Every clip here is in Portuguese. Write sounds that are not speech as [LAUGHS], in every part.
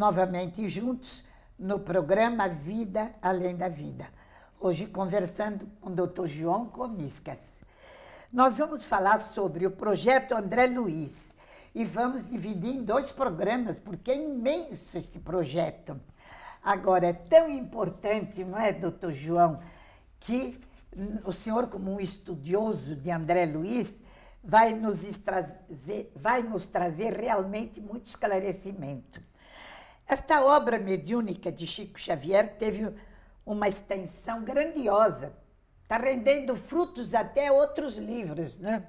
novamente juntos no programa Vida Além da Vida. Hoje conversando com o Dr. João Comiscas. Nós vamos falar sobre o projeto André Luiz e vamos dividir em dois programas, porque é imenso este projeto. Agora, é tão importante, não é, doutor João, que o senhor, como um estudioso de André Luiz, vai nos trazer, vai nos trazer realmente muito esclarecimento. Esta obra mediúnica de Chico Xavier teve uma extensão grandiosa, está rendendo frutos até outros livros, né?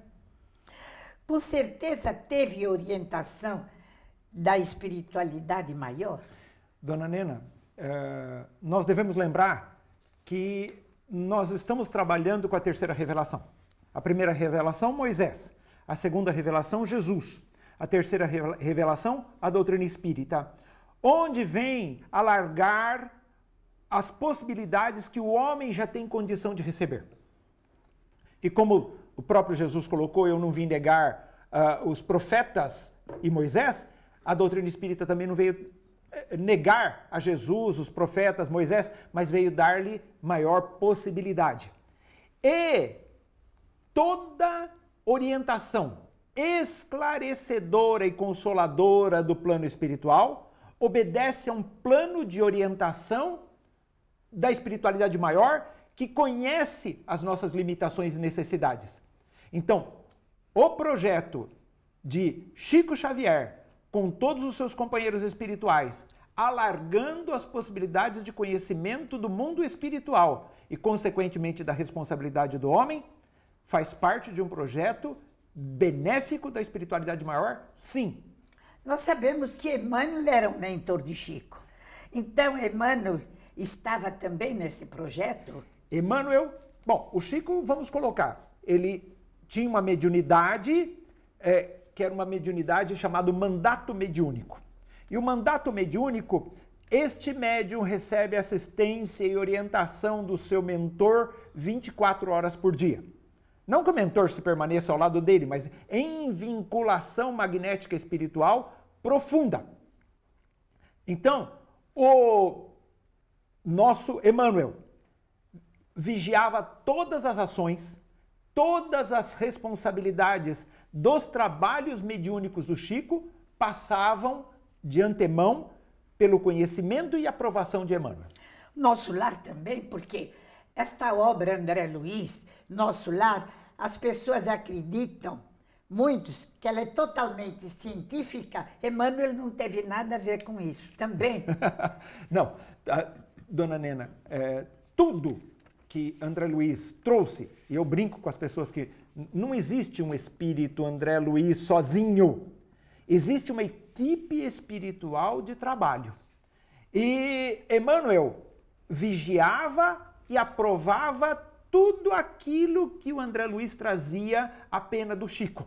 Com certeza teve orientação da espiritualidade maior? Dona Nena, eh, nós devemos lembrar que nós estamos trabalhando com a terceira revelação. A primeira revelação, Moisés. A segunda revelação, Jesus. A terceira revelação, a doutrina espírita onde vem alargar as possibilidades que o homem já tem condição de receber. E como o próprio Jesus colocou, eu não vim negar uh, os profetas e Moisés, a doutrina espírita também não veio eh, negar a Jesus, os profetas, Moisés, mas veio dar-lhe maior possibilidade. E toda orientação esclarecedora e consoladora do plano espiritual obedece a um plano de orientação da espiritualidade maior que conhece as nossas limitações e necessidades. Então, o projeto de Chico Xavier, com todos os seus companheiros espirituais, alargando as possibilidades de conhecimento do mundo espiritual e, consequentemente, da responsabilidade do homem, faz parte de um projeto benéfico da espiritualidade maior? Sim. Nós sabemos que Emmanuel era um mentor de Chico. Então, Emmanuel estava também nesse projeto? Emmanuel, bom, o Chico, vamos colocar, ele tinha uma mediunidade, é, que era uma mediunidade chamada mandato mediúnico. E o mandato mediúnico, este médium recebe assistência e orientação do seu mentor 24 horas por dia. Não que o mentor se permaneça ao lado dele, mas em vinculação magnética espiritual profunda. Então, o nosso Emmanuel vigiava todas as ações, todas as responsabilidades dos trabalhos mediúnicos do Chico passavam de antemão pelo conhecimento e aprovação de Emmanuel. Nosso lar também, porque esta obra André Luiz, Nosso Lar, as pessoas acreditam, muitos, que ela é totalmente científica. Emmanuel não teve nada a ver com isso também. [LAUGHS] não, dona Nena, é, tudo que André Luiz trouxe, e eu brinco com as pessoas que não existe um espírito André Luiz sozinho. Existe uma equipe espiritual de trabalho. E Emmanuel vigiava e aprovava tudo aquilo que o André Luiz trazia a pena do Chico.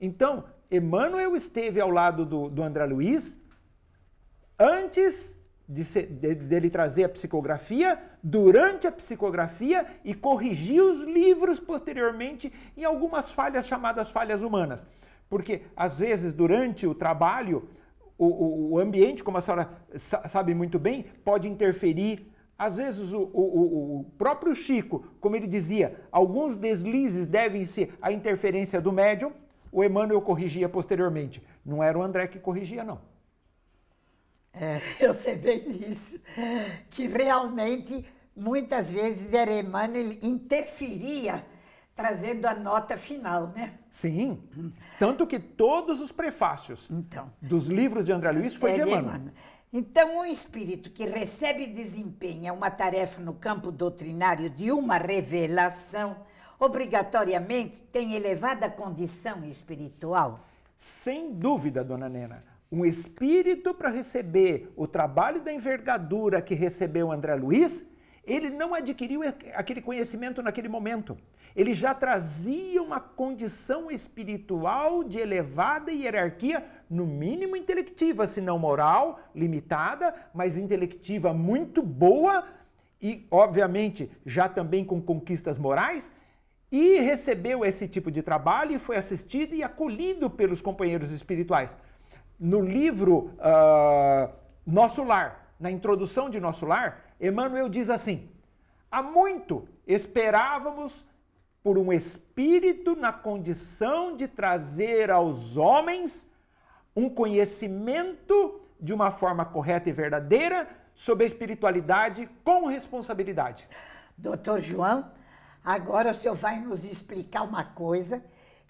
Então, Emmanuel esteve ao lado do, do André Luiz antes de ser, de, dele trazer a psicografia, durante a psicografia e corrigiu os livros posteriormente em algumas falhas chamadas falhas humanas. Porque, às vezes, durante o trabalho, o, o, o ambiente, como a senhora sabe muito bem, pode interferir às vezes o, o, o, próprio Chico, como ele dizia, alguns deslizes devem-se à interferência do médium, o Emmanuel corrigia posteriormente. Não era o André que corrigia, não. É, [LAUGHS] eu sei bem disso, que realmente muitas vezes era Emmanuel interferia trazendo a nota final, né? Sim. Tanto que todos os prefácios então, dos livros de André Luiz foi é de Emmanuel. De Emmanuel. Então, um espírito que recebe e desempenha é uma tarefa no campo doutrinário de uma revelação, obrigatoriamente tem elevada condição espiritual? Sem dúvida, dona Nena. Um espírito para receber o trabalho da envergadura que recebeu André Luiz ele não adquiriu aquele conhecimento naquele momento. Ele já trazia uma condição espiritual de elevada hierarquia, no mínimo intelectiva, se não moral, limitada, mas intelectiva muito boa e, obviamente, já também com conquistas morais. E recebeu esse tipo de trabalho e foi assistido e acolhido pelos companheiros espirituais. No livro uh, Nosso Lar, na introdução de Nosso Lar, Emmanuel diz assim: há muito esperávamos por um espírito na condição de trazer aos homens um conhecimento de uma forma correta e verdadeira sobre a espiritualidade com responsabilidade. Doutor João, agora o senhor vai nos explicar uma coisa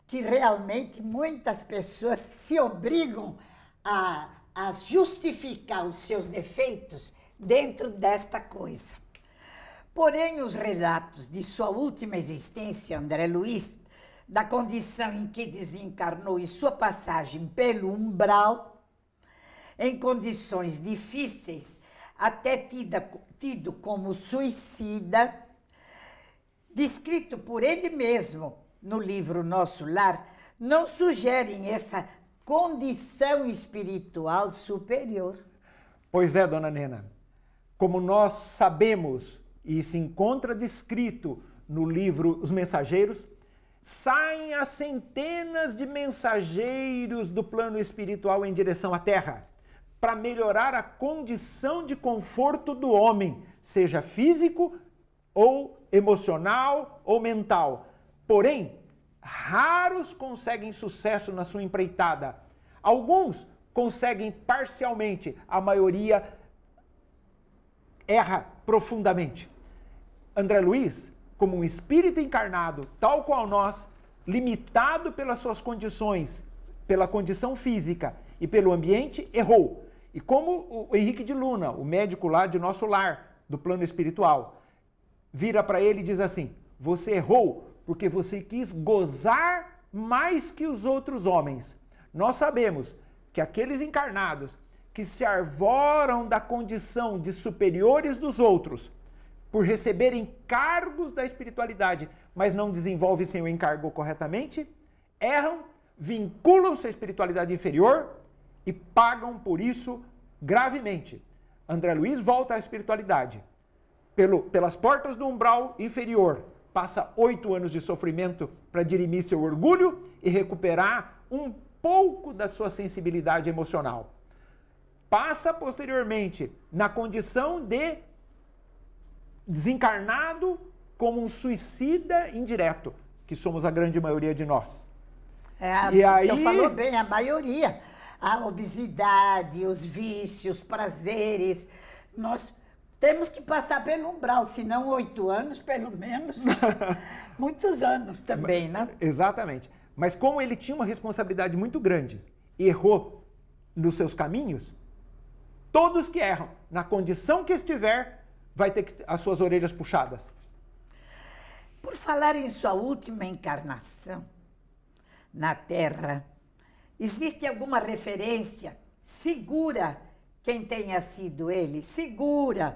que realmente muitas pessoas se obrigam a, a justificar os seus defeitos dentro desta coisa. Porém, os relatos de sua última existência, André Luiz, da condição em que desencarnou e sua passagem pelo umbral, em condições difíceis, até tida, tido como suicida, descrito por ele mesmo no livro Nosso Lar, não sugerem essa condição espiritual superior. Pois é, dona Nena como nós sabemos e se encontra descrito no livro Os Mensageiros, saem as centenas de mensageiros do plano espiritual em direção à Terra para melhorar a condição de conforto do homem, seja físico ou emocional ou mental. Porém, raros conseguem sucesso na sua empreitada. Alguns conseguem parcialmente, a maioria erra profundamente. André Luiz, como um espírito encarnado, tal qual nós, limitado pelas suas condições, pela condição física e pelo ambiente, errou. E como o Henrique de Luna, o médico lá de nosso lar, do plano espiritual, vira para ele e diz assim: Você errou porque você quis gozar mais que os outros homens. Nós sabemos que aqueles encarnados que se arvoram da condição de superiores dos outros por receberem cargos da espiritualidade, mas não desenvolvem seu encargo corretamente, erram, vinculam-se à espiritualidade inferior e pagam por isso gravemente. André Luiz volta à espiritualidade. Pelo, pelas portas do umbral inferior, passa oito anos de sofrimento para dirimir seu orgulho e recuperar um pouco da sua sensibilidade emocional passa posteriormente na condição de desencarnado como um suicida indireto, que somos a grande maioria de nós. É, e aí... senhor falou bem, a maioria. A obesidade, os vícios, prazeres. Nós temos que passar pelo umbral, se não oito anos, pelo menos. [LAUGHS] muitos anos também, né? Exatamente. Mas como ele tinha uma responsabilidade muito grande errou nos seus caminhos, todos que erram, na condição que estiver, vai ter que, as suas orelhas puxadas. Por falar em sua última encarnação na Terra, existe alguma referência segura quem tenha sido ele? Segura!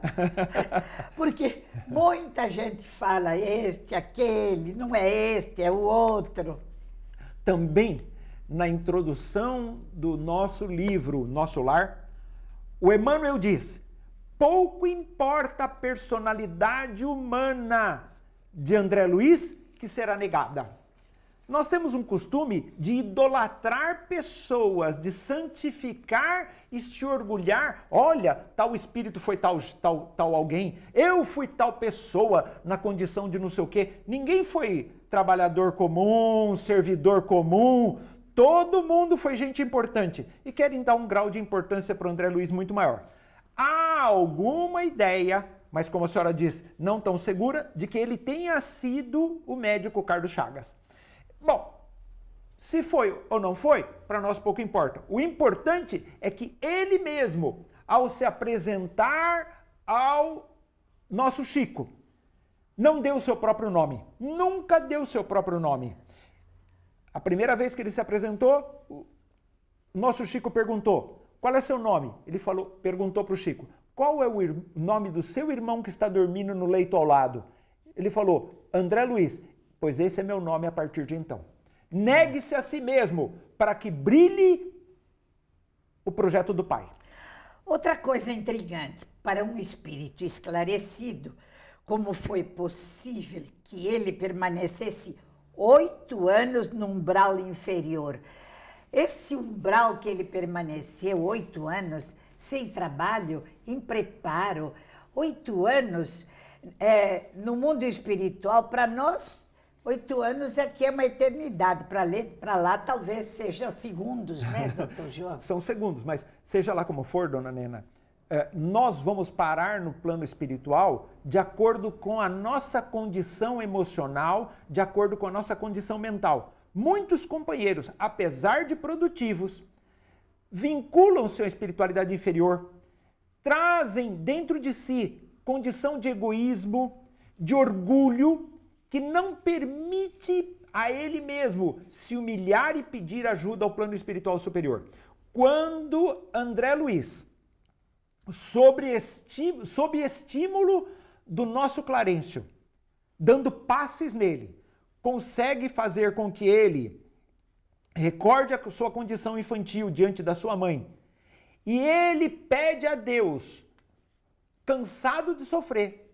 [LAUGHS] Porque muita gente fala este, aquele, não é este, é o outro. Também na introdução do nosso livro Nosso Lar, o Emmanuel diz: pouco importa a personalidade humana de André Luiz que será negada. Nós temos um costume de idolatrar pessoas, de santificar e se orgulhar. Olha, tal espírito foi tal, tal, tal alguém, eu fui tal pessoa na condição de não sei o quê. Ninguém foi trabalhador comum, servidor comum, Todo mundo foi gente importante e querem dar um grau de importância para o André Luiz muito maior. Há alguma ideia, mas como a senhora diz, não tão segura, de que ele tenha sido o médico Carlos Chagas. Bom, se foi ou não foi, para nós pouco importa. O importante é que ele mesmo, ao se apresentar ao nosso Chico, não deu o seu próprio nome. Nunca deu o seu próprio nome. A primeira vez que ele se apresentou, o nosso Chico perguntou: Qual é seu nome? Ele falou, perguntou para o Chico: Qual é o nome do seu irmão que está dormindo no leito ao lado? Ele falou: André Luiz. Pois esse é meu nome a partir de então. Negue-se a si mesmo para que brilhe o projeto do Pai. Outra coisa intrigante para um espírito esclarecido, como foi possível que ele permanecesse oito anos no umbral inferior. Esse umbral que ele permaneceu oito anos sem trabalho, em preparo, oito anos é, no mundo espiritual, para nós, oito anos aqui é, é uma eternidade. Para lá talvez sejam segundos, né, [LAUGHS] doutor João? São segundos, mas seja lá como for, dona Nena, eh, nós vamos parar no plano espiritual de acordo com a nossa condição emocional, de acordo com a nossa condição mental. Muitos companheiros, apesar de produtivos, vinculam-se à espiritualidade inferior, trazem dentro de si condição de egoísmo, de orgulho, que não permite a ele mesmo se humilhar e pedir ajuda ao plano espiritual superior. Quando André Luiz sobre esti sob estímulo do nosso Clarencio, dando passes nele, consegue fazer com que ele recorde a sua condição infantil diante da sua mãe. E ele pede a Deus, cansado de sofrer,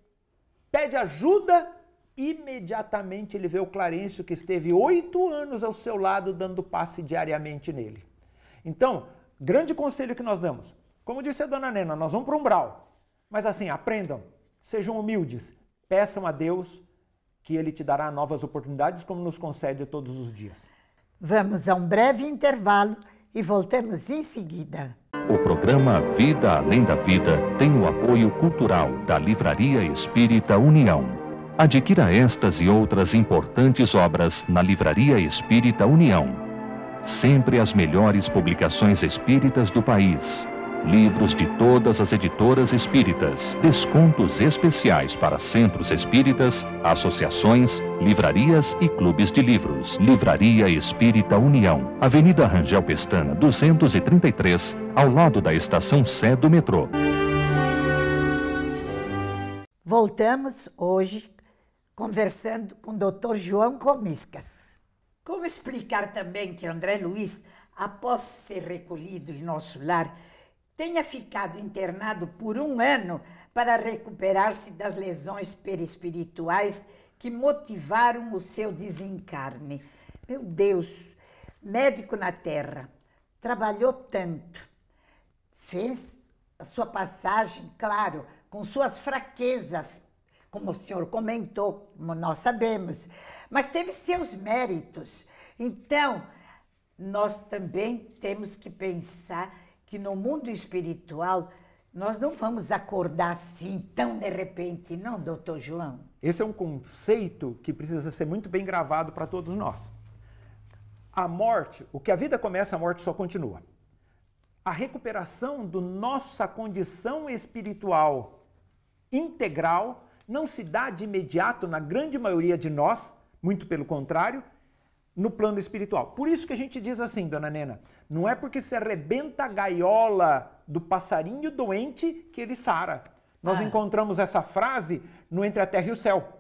pede ajuda. Imediatamente ele vê o Clarencio que esteve oito anos ao seu lado, dando passe diariamente nele. Então, grande conselho que nós damos: como disse a dona Nena, nós vamos para um umbral. Mas assim, aprendam, sejam humildes, peçam a Deus que Ele te dará novas oportunidades, como nos concede todos os dias. Vamos a um breve intervalo e voltamos em seguida. O programa Vida Além da Vida tem o apoio cultural da Livraria Espírita União. Adquira estas e outras importantes obras na Livraria Espírita União. Sempre as melhores publicações espíritas do país livros de todas as editoras espíritas, descontos especiais para centros espíritas, associações, livrarias e clubes de livros. Livraria Espírita União, Avenida Rangel Pestana, 233, ao lado da estação Sé do metrô. Voltamos hoje conversando com o Dr. João Comiscas. Como explicar também que André Luiz, após ser recolhido em nosso lar, tenha ficado internado por um ano para recuperar-se das lesões perispirituais que motivaram o seu desencarne. Meu Deus, médico na Terra, trabalhou tanto, fez a sua passagem, claro, com suas fraquezas, como o senhor comentou, como nós sabemos, mas teve seus méritos. Então, nós também temos que pensar que no mundo espiritual nós não vamos acordar assim tão de repente, não, doutor João? Esse é um conceito que precisa ser muito bem gravado para todos nós. A morte, o que a vida começa, a morte só continua. A recuperação da nossa condição espiritual integral não se dá de imediato na grande maioria de nós, muito pelo contrário, no plano espiritual. Por isso que a gente diz assim, dona Nena, não é porque se arrebenta a gaiola do passarinho doente que ele sara. Nós ah. encontramos essa frase no Entre a Terra e o Céu.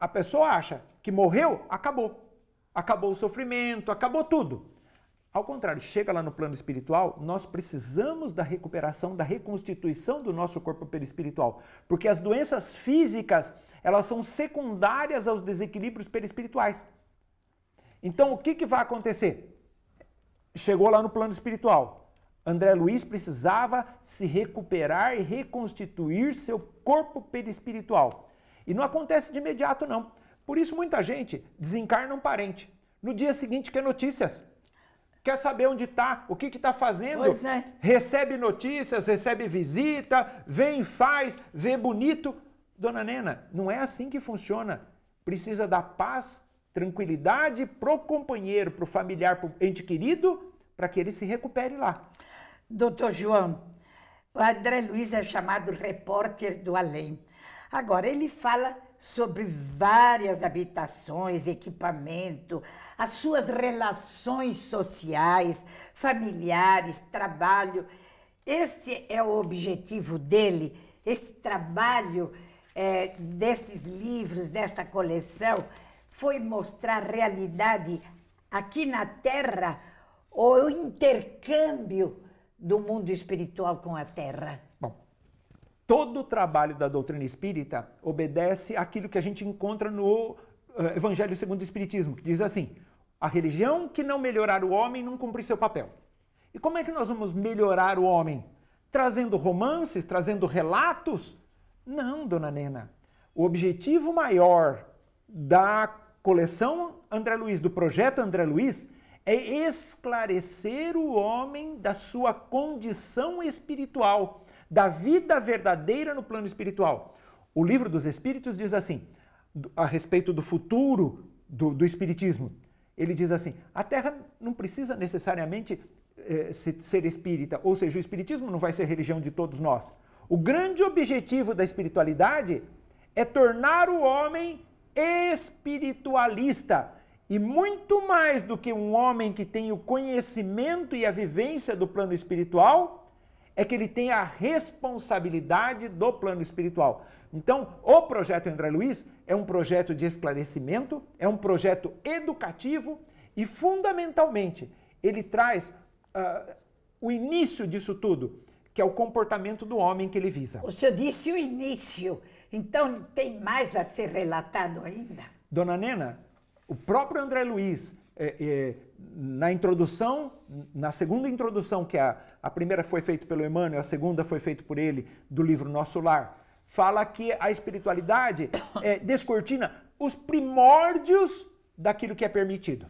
A pessoa acha que morreu, acabou. Acabou o sofrimento, acabou tudo. Ao contrário, chega lá no plano espiritual, nós precisamos da recuperação, da reconstituição do nosso corpo perispiritual, porque as doenças físicas, elas são secundárias aos desequilíbrios perispirituais. Então, o que, que vai acontecer? Chegou lá no plano espiritual. André Luiz precisava se recuperar e reconstituir seu corpo perispiritual. E não acontece de imediato, não. Por isso, muita gente desencarna um parente. No dia seguinte, quer notícias. Quer saber onde está, o que está fazendo. É. Recebe notícias, recebe visita, vem, faz, vê bonito. Dona Nena, não é assim que funciona. Precisa da paz tranquilidade para o companheiro, para o familiar, para o ente querido, para que ele se recupere lá. Doutor João, o André Luiz é chamado repórter do além. Agora, ele fala sobre várias habitações, equipamento, as suas relações sociais, familiares, trabalho. Esse é o objetivo dele, esse trabalho é, desses livros, desta coleção foi mostrar realidade aqui na Terra o intercâmbio do mundo espiritual com a Terra? Bom, todo o trabalho da doutrina espírita obedece àquilo que a gente encontra no eh, Evangelho segundo o Espiritismo, que diz assim: a religião que não melhorar o homem não cumpre seu papel. E como é que nós vamos melhorar o homem? Trazendo romances, trazendo relatos? Não, dona Nena. O objetivo maior da coleção André Luiz, do projeto André Luiz, é esclarecer o homem da sua condição espiritual, da vida verdadeira no plano espiritual. O livro dos Espíritos diz assim, a respeito do futuro do, do Espiritismo. Ele diz assim: a Terra não precisa necessariamente eh, ser espírita, ou seja, o Espiritismo não vai ser religião de todos nós. O grande objetivo da espiritualidade é tornar o homem espiritualista. E muito mais do que um homem que tem o conhecimento e a vivência do plano espiritual, é que ele tem a responsabilidade do plano espiritual. Então, o projeto André Luiz é um projeto de esclarecimento, é um projeto educativo e, fundamentalmente, ele traz uh, o início disso tudo, que é o comportamento do homem que ele visa. Você disse o início. Então, tem mais a ser relatado ainda? Dona Nena, o próprio André Luiz, é, é, na introdução, na segunda introdução, que a, a primeira foi feita pelo Emmanuel, a segunda foi feita por ele, do livro Nosso Lar, fala que a espiritualidade [COUGHS] é, descortina os primórdios daquilo que é permitido.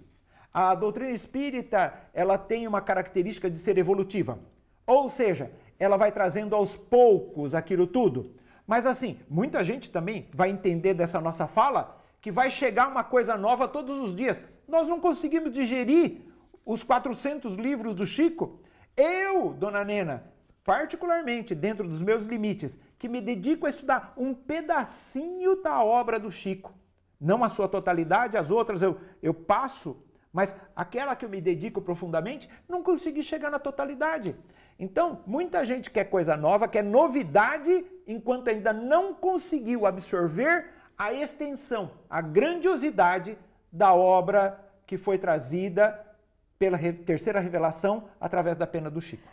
A doutrina espírita, ela tem uma característica de ser evolutiva. Ou seja, ela vai trazendo aos poucos aquilo tudo. Mas assim, muita gente também vai entender dessa nossa fala que vai chegar uma coisa nova todos os dias. Nós não conseguimos digerir os 400 livros do Chico. Eu, dona Nena, particularmente dentro dos meus limites, que me dedico a estudar um pedacinho da obra do Chico. Não a sua totalidade, as outras eu, eu passo, mas aquela que eu me dedico profundamente, não consegui chegar na totalidade. Então, muita gente quer coisa nova, quer novidade, enquanto ainda não conseguiu absorver a extensão, a grandiosidade da obra que foi trazida pela terceira revelação através da pena do Chico.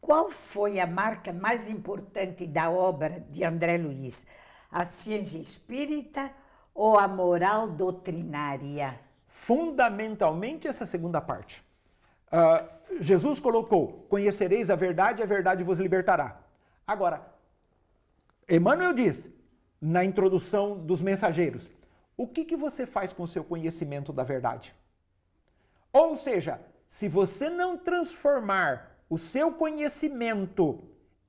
Qual foi a marca mais importante da obra de André Luiz? A ciência espírita ou a moral doutrinária? Fundamentalmente essa segunda parte. Uh, Jesus colocou: Conhecereis a verdade, a verdade vos libertará. Agora, Emmanuel diz, na introdução dos mensageiros, o que, que você faz com o seu conhecimento da verdade? Ou seja, se você não transformar o seu conhecimento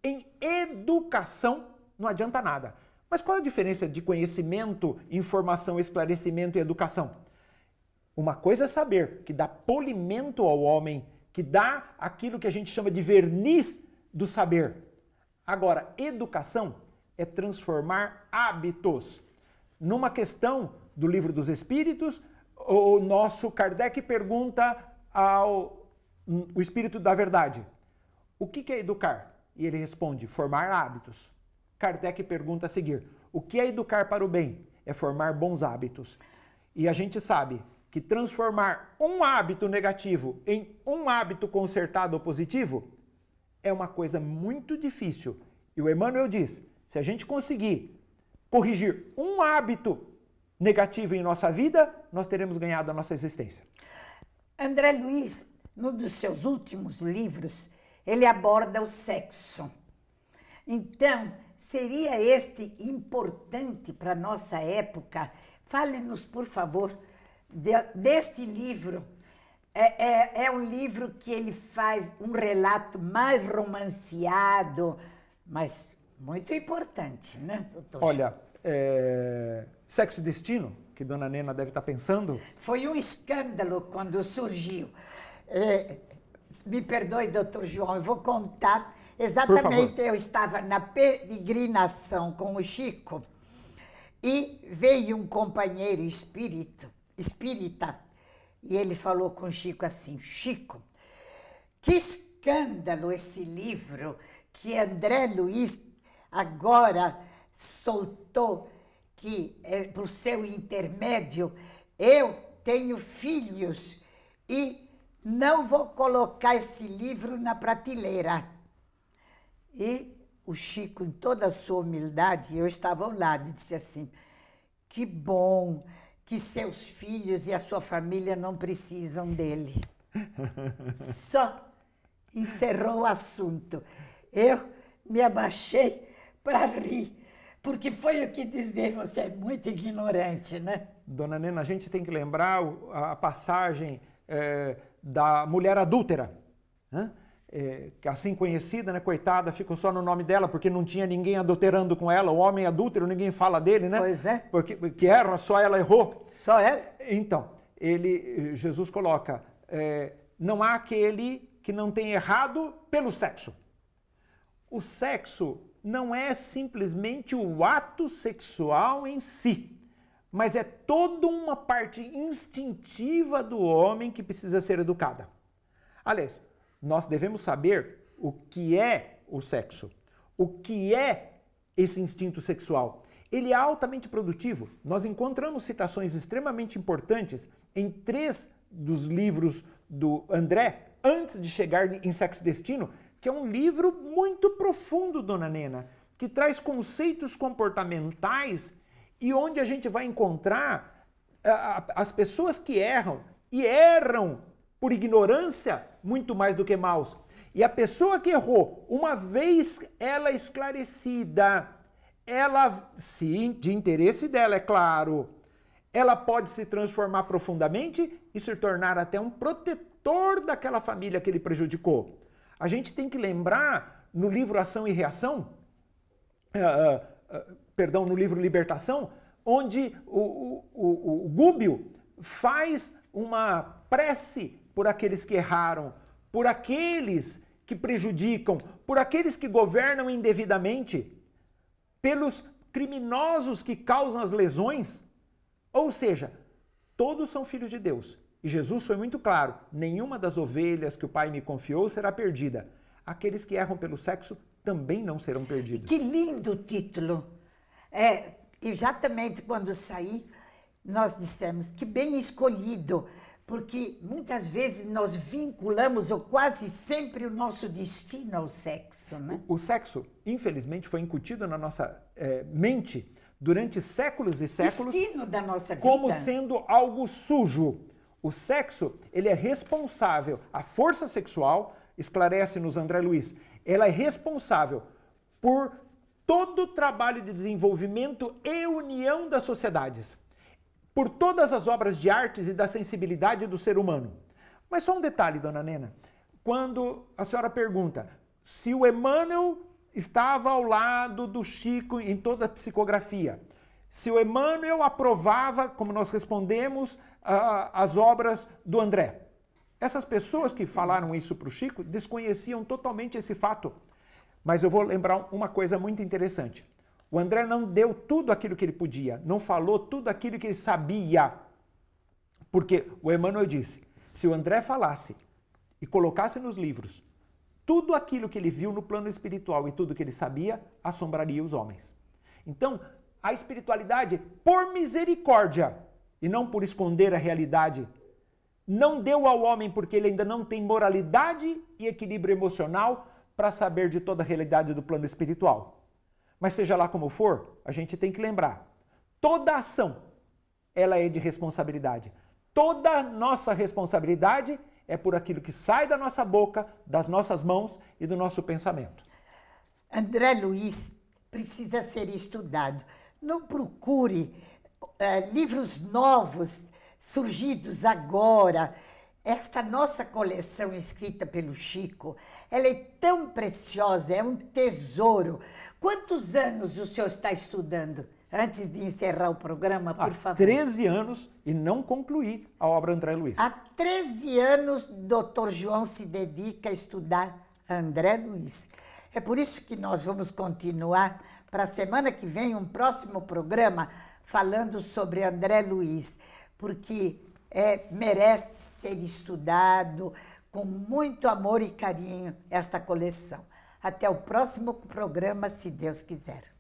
em educação, não adianta nada. Mas qual a diferença de conhecimento, informação, esclarecimento e educação? Uma coisa é saber que dá polimento ao homem, que dá aquilo que a gente chama de verniz do saber. Agora, educação é transformar hábitos. Numa questão do livro dos Espíritos, o nosso Kardec pergunta ao o Espírito da Verdade: o que é educar? E ele responde: formar hábitos. Kardec pergunta a seguir: o que é educar para o bem? É formar bons hábitos. E a gente sabe que transformar um hábito negativo em um hábito consertado ou positivo é uma coisa muito difícil. E o Emmanuel diz: se a gente conseguir corrigir um hábito negativo em nossa vida, nós teremos ganhado a nossa existência. André Luiz, num dos seus últimos livros, ele aborda o sexo. Então, seria este importante para nossa época? Fale-nos, por favor, de, deste livro é, é, é, um livro que ele faz um relato mais romanceado, mas muito importante, né, doutor? Olha, é... Sexo e Destino, que Dona Nena deve estar pensando. Foi um escândalo quando surgiu. É, me perdoe, doutor João, eu vou contar exatamente. Eu estava na peregrinação com o Chico e veio um companheiro espírito espírita. E ele falou com Chico assim: Chico, que escândalo esse livro que André Luiz agora soltou, que é, por seu intermédio eu tenho filhos e não vou colocar esse livro na prateleira. E o Chico, em toda a sua humildade, eu estava ao lado, e disse assim: que bom, que seus filhos e a sua família não precisam dele. [LAUGHS] Só encerrou o assunto. Eu me abaixei para rir, porque foi o que dizer, você é muito ignorante, né? Dona Nena, a gente tem que lembrar a passagem é, da mulher adúltera. Né? é, assim conhecida, né? coitada, ficou só no nome dela, porque não tinha ninguém adulterando com ela, o homem adúltero, ninguém fala dele, né? Pois é. Porque que erra, só ela errou. Só ela? Então, ele, Jesus coloca, é, não há aquele que não tem errado pelo sexo. O sexo não é simplesmente o ato sexual em si, mas é toda uma parte instintiva do homem que precisa ser educada. Aliás, nós devemos saber o que é o sexo, o que é esse instinto sexual. Ele é altamente produtivo. Nós encontramos citações extremamente importantes em três dos livros do André, antes de chegar em Sexo Destino, que é um livro muito profundo, dona Nena, que traz conceitos comportamentais e onde a gente vai encontrar as pessoas que erram e erram por ignorância muito mais do que maus. E a pessoa que errou, uma vez ela esclarecida, ela, sim, de interesse dela, é claro, ela pode se transformar profundamente e se tornar até um protetor daquela família que ele prejudicou. A gente tem que lembrar no livro Ação e Reação, uh, uh, perdão, no livro Libertação, onde o, o, o, o Gúbio faz uma prece por aqueles que erraram, por aqueles que prejudicam, por aqueles que governam indevidamente, pelos criminosos que causam as lesões. Ou seja, todos são filhos de Deus. E Jesus foi muito claro: nenhuma das ovelhas que o Pai me confiou será perdida. Aqueles que erram pelo sexo também não serão perdidos. Que lindo título! É, exatamente quando saí, nós dissemos que bem escolhido porque muitas vezes nós vinculamos ou quase sempre o nosso destino ao sexo. Né? O, o sexo, infelizmente, foi incutido na nossa é, mente durante séculos e séculos destino da nossa vida. como sendo algo sujo. O sexo, ele é responsável, a força sexual, esclarece-nos André Luiz, ela é responsável por todo o trabalho de desenvolvimento e união das sociedades por todas as obras de artes e da sensibilidade do ser humano. Mas só um detalhe, dona Nena. Quando a senhora pergunta se o Emmanuel estava ao lado do Chico em toda a psicografia, se o Emmanuel aprovava, como nós respondemos, as obras do André. Essas pessoas que falaram isso para o Chico desconheciam totalmente esse fato. Mas eu vou lembrar uma coisa muito interessante. O André não deu tudo aquilo que ele podia, não falou tudo aquilo que ele sabia. Porque o Emmanuel disse: se o André falasse e colocasse nos livros tudo aquilo que ele viu no plano espiritual e tudo que ele sabia, assombraria os homens. Então, a espiritualidade, por misericórdia e não por esconder a realidade, não deu ao homem porque ele ainda não tem moralidade e equilíbrio emocional para saber de toda a realidade do plano espiritual. Mas seja lá como for, a gente tem que lembrar, toda ação ela é de responsabilidade. Toda nossa responsabilidade é por aquilo que sai da nossa boca, das nossas mãos e do nosso pensamento. André Luiz precisa ser estudado. Não procure eh, livros novos surgidos agora esta nossa coleção escrita pelo Chico, ela é tão preciosa, é um tesouro. Quantos anos o senhor está estudando? Antes de encerrar o programa, por Há favor. Há 13 anos e não concluí a obra André Luiz. Há 13 anos, doutor João se dedica a estudar André Luiz. É por isso que nós vamos continuar para a semana que vem um próximo programa falando sobre André Luiz, porque é, merece ser estudado com muito amor e carinho esta coleção. Até o próximo programa, se Deus quiser.